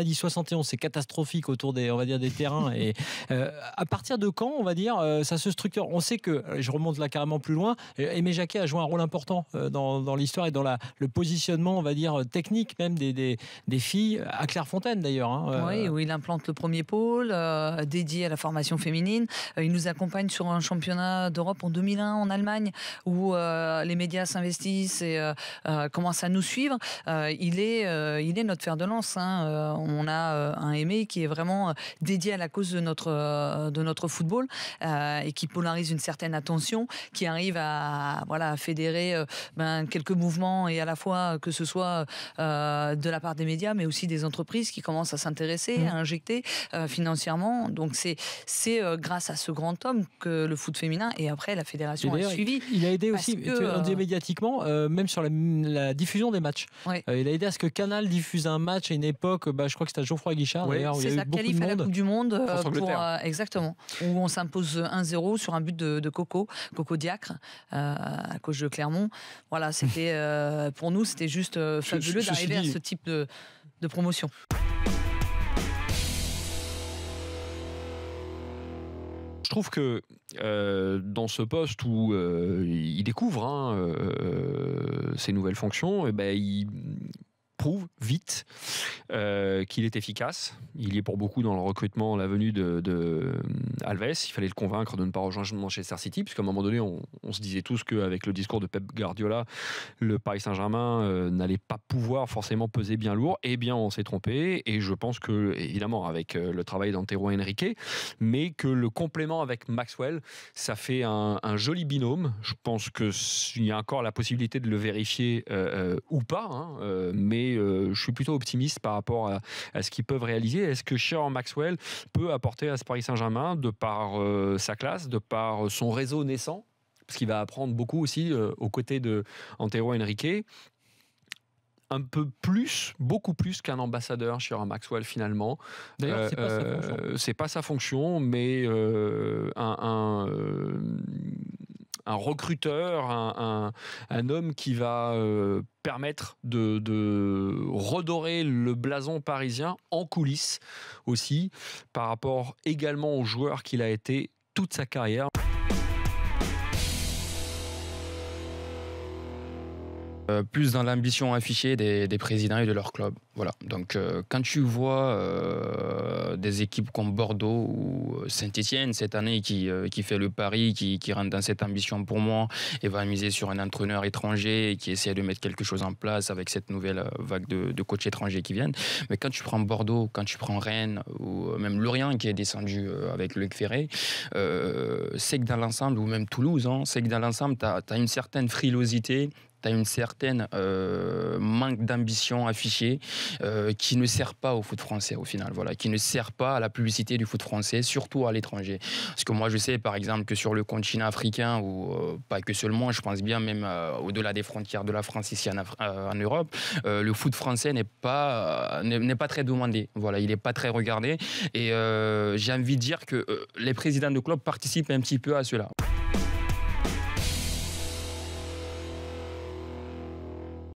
dit 71, c'est catastrophique autour des, on va dire, des terrains. Et euh, à partir de quand, on va dire, euh, ça se structure On sait que, je remonte là carrément plus loin, euh, Aimé Jacquet a joué un rôle important dans, l'histoire et dans le positionnement, on va dire, technique même des, filles, à Clairefontaine d'ailleurs. Hein, oui, où il implante le premier pôle dédié à la formation féminine. Il nous accompagne sur un championnat d'Europe en 2001 en Allemagne, où les médias s'investissent et commencent à nous suivre. il, est, il est notre fer de lance. Hein, on a euh, un aimé qui est vraiment euh, dédié à la cause de notre, euh, de notre football et qui polarise une certaine attention, qui arrive à, voilà, à fédérer ben, quelques mouvements et à la fois que ce soit de la part des médias, mais aussi des entreprises qui commencent à s'intéresser, mmh. à injecter financièrement. Donc c'est c'est grâce à ce grand homme que le foot féminin et après la fédération a suivi. Il a aidé aussi, médiatiquement, même sur la, diffusion des matchs. il a aidé à ce que Canal diffuse un match à une époque, bah, je crois que c'était Geoffroy Guichard C'est ça, qualif à la Coupe du Monde. Euh, euh, exactement. Où on s'impose 1-0 sur un but de, Coco, Coco Diacre, euh, à cause de Clermont. Voilà, c'était pour nous, c'était juste fabuleux d'arriver à ce type de, promotion. Je trouve que dans ce poste où il découvre hein, ses nouvelles fonctions, et eh ben, il, prouve vite euh, qu'il est efficace. Il y est pour beaucoup dans le recrutement, la venue de, euh, Alves. Il fallait le convaincre de ne pas rejoindre Manchester City, puisqu'à un moment donné, on, se disait tous qu'avec le discours de Pep Guardiola, le Paris Saint-Germain euh, n'allait pas pouvoir forcément peser bien lourd. et eh bien, on s'est trompé. Et je pense que, évidemment, avec le travail d'Antero Henrique, mais que le complément avec Maxwell, ça fait un, joli binôme. Je pense qu'il y a encore la possibilité de le vérifier ou pas, hein, mais euh, je suis plutôt optimiste par rapport à, ce qu'ils peuvent réaliser. Est-ce que Sharon Maxwell peut apporter à ce Paris Saint-Germain de par euh, sa classe, de par euh, son réseau naissant parce qu'il va apprendre beaucoup aussi aux côtés de Antero Henrique, un peu plus, beaucoup plus qu'un ambassadeur Sharon Maxwell finalement. D'ailleurs, c'est pas sa fonction. pas sa fonction, mais un, un, un recruteur, un, homme qui va euh, permettre de, de, redorer le blason parisien en coulisses aussi, par rapport également aux joueurs qu'il a été toute sa carrière. Euh, plus dans l'ambition affichée des, présidents et de leur club. Voilà. Donc, euh, quand tu vois euh, des équipes comme Bordeaux ou Saint-Etienne cette année qui, fait le pari, qui, qui, rentre dans cette ambition pour moi et va miser sur un entraîneur étranger qui essaie de mettre quelque chose en place avec cette nouvelle vague de, coachs étrangers qui viennent. Mais quand tu prends Bordeaux, quand tu prends Rennes ou même Lorient qui est descendu avec Luc Ferré, c'est que dans l'ensemble, ou même Toulouse, hein, c'est que dans l'ensemble, tu as une certaine frilosité tu as une certaine euh, manque d'ambition affichée euh, qui ne sert pas au foot français au final, voilà, qui ne sert pas à la publicité du foot français, surtout à l'étranger. Parce que moi, je sais par exemple que sur le continent africain, ou euh, pas que seulement, je pense bien même au-delà des frontières de la France ici en, Europe, le foot français n'est pas, n'est pas très demandé, voilà, il n'est pas très regardé. Et j'ai envie de dire que les présidents de clubs participent un petit peu à cela.